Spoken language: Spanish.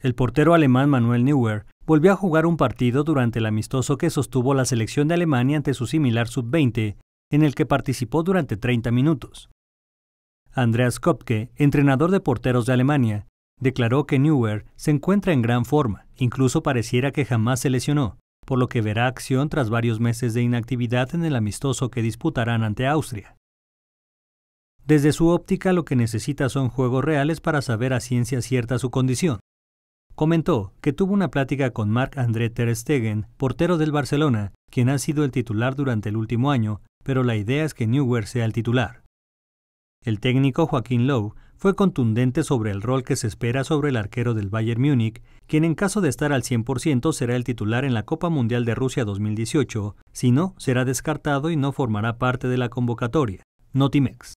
El portero alemán Manuel Neuer volvió a jugar un partido durante el amistoso que sostuvo la selección de Alemania ante su similar sub-20, en el que participó durante 30 minutos. Andreas Kopke, entrenador de porteros de Alemania, declaró que Neuer se encuentra en gran forma, incluso pareciera que jamás se lesionó, por lo que verá acción tras varios meses de inactividad en el amistoso que disputarán ante Austria. Desde su óptica lo que necesita son juegos reales para saber a ciencia cierta su condición, comentó que tuvo una plática con Marc-André Ter Stegen, portero del Barcelona, quien ha sido el titular durante el último año, pero la idea es que Neuer sea el titular. El técnico Joaquín Lowe fue contundente sobre el rol que se espera sobre el arquero del Bayern Múnich, quien en caso de estar al 100% será el titular en la Copa Mundial de Rusia 2018, si no, será descartado y no formará parte de la convocatoria. Notimex.